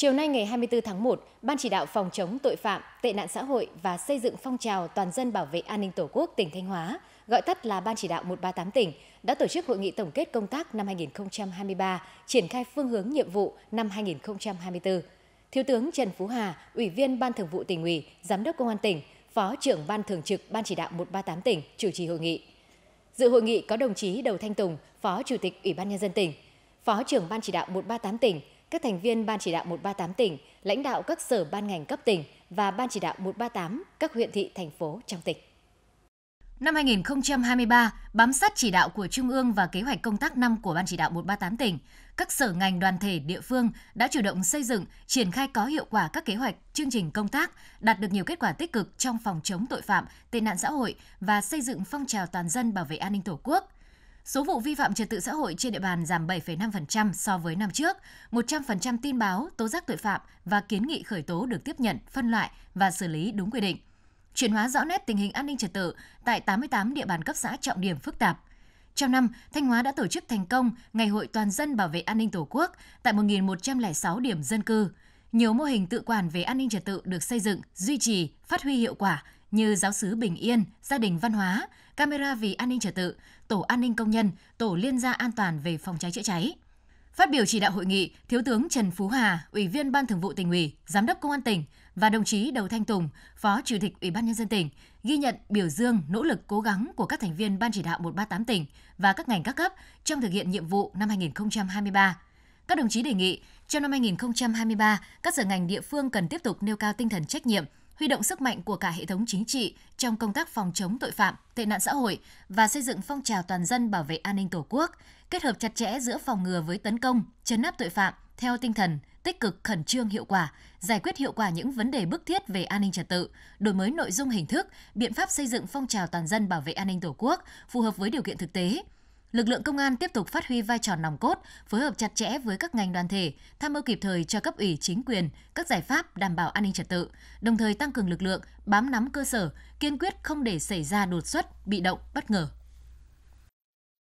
Chiều nay ngày 24 tháng 1, Ban chỉ đạo phòng chống tội phạm, tệ nạn xã hội và xây dựng phong trào toàn dân bảo vệ an ninh Tổ quốc tỉnh Thanh Hóa, gọi tắt là Ban chỉ đạo 138 tỉnh, đã tổ chức hội nghị tổng kết công tác năm 2023, triển khai phương hướng nhiệm vụ năm 2024. Thiếu tướng Trần Phú Hà, Ủy viên Ban Thường vụ tỉnh ủy, Giám đốc Công an tỉnh, Phó trưởng Ban Thường trực Ban chỉ đạo 138 tỉnh chủ trì hội nghị. Dự hội nghị có đồng chí Đầu Thanh Tùng, Phó Chủ tịch Ủy ban nhân dân tỉnh, Phó trưởng Ban chỉ đạo 138 tỉnh, các thành viên Ban chỉ đạo 138 tỉnh, lãnh đạo các sở ban ngành cấp tỉnh và Ban chỉ đạo 138 các huyện thị, thành phố trong tỉnh. Năm 2023, bám sát chỉ đạo của Trung ương và kế hoạch công tác năm của Ban chỉ đạo 138 tỉnh, các sở ngành đoàn thể địa phương đã chủ động xây dựng, triển khai có hiệu quả các kế hoạch, chương trình công tác, đạt được nhiều kết quả tích cực trong phòng chống tội phạm, tệ nạn xã hội và xây dựng phong trào toàn dân bảo vệ an ninh Tổ quốc – Số vụ vi phạm trật tự xã hội trên địa bàn giảm 7,5% so với năm trước. 100% tin báo, tố giác tội phạm và kiến nghị khởi tố được tiếp nhận, phân loại và xử lý đúng quy định. Chuyển hóa rõ nét tình hình an ninh trật tự tại 88 địa bàn cấp xã trọng điểm phức tạp. Trong năm, Thanh Hóa đã tổ chức thành công Ngày hội Toàn dân bảo vệ an ninh Tổ quốc tại 1.106 điểm dân cư, nhiều mô hình tự quản về an ninh trật tự được xây dựng, duy trì, phát huy hiệu quả như giáo sứ bình yên, gia đình văn hóa, camera vì an ninh trật tự, tổ an ninh công nhân, tổ liên gia an toàn về phòng cháy chữa cháy. Phát biểu chỉ đạo hội nghị, Thiếu tướng Trần Phú Hà, Ủy viên Ban Thường vụ tỉnh ủy, Giám đốc Công an tỉnh và đồng chí Đầu Thanh Tùng, Phó Chủ tịch Ủy ban nhân dân tỉnh ghi nhận biểu dương nỗ lực cố gắng của các thành viên Ban chỉ đạo 138 tỉnh và các ngành các cấp trong thực hiện nhiệm vụ năm 2023 các đồng chí đề nghị, trong năm 2023, các sở ngành địa phương cần tiếp tục nêu cao tinh thần trách nhiệm, huy động sức mạnh của cả hệ thống chính trị trong công tác phòng chống tội phạm, tệ nạn xã hội và xây dựng phong trào toàn dân bảo vệ an ninh Tổ quốc, kết hợp chặt chẽ giữa phòng ngừa với tấn công, chấn áp tội phạm theo tinh thần tích cực khẩn trương hiệu quả, giải quyết hiệu quả những vấn đề bức thiết về an ninh trật tự, đổi mới nội dung hình thức, biện pháp xây dựng phong trào toàn dân bảo vệ an ninh Tổ quốc phù hợp với điều kiện thực tế, lực lượng công an tiếp tục phát huy vai trò nòng cốt, phối hợp chặt chẽ với các ngành đoàn thể, tham mưu kịp thời cho cấp ủy chính quyền các giải pháp đảm bảo an ninh trật tự, đồng thời tăng cường lực lượng bám nắm cơ sở, kiên quyết không để xảy ra đột xuất, bị động, bất ngờ.